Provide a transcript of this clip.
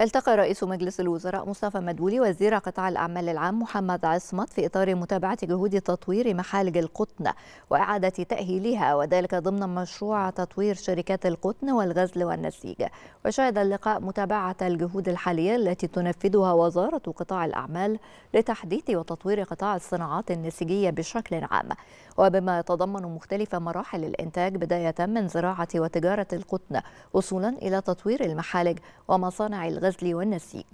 التقى رئيس مجلس الوزراء مصطفى مدبولي وزير قطاع الأعمال العام محمد عصمت في إطار متابعة جهود تطوير محالج القطن وإعادة تأهيلها وذلك ضمن مشروع تطوير شركات القطن والغزل والنسيج وشهد اللقاء متابعة الجهود الحالية التي تنفذها وزارة قطاع الأعمال لتحديث وتطوير قطاع الصناعات النسيجية بشكل عام وبما يتضمن مختلف مراحل الإنتاج بداية من زراعة وتجارة القطن وصولا إلى تطوير المحالج ومصانع الغزل الغزل والنسيج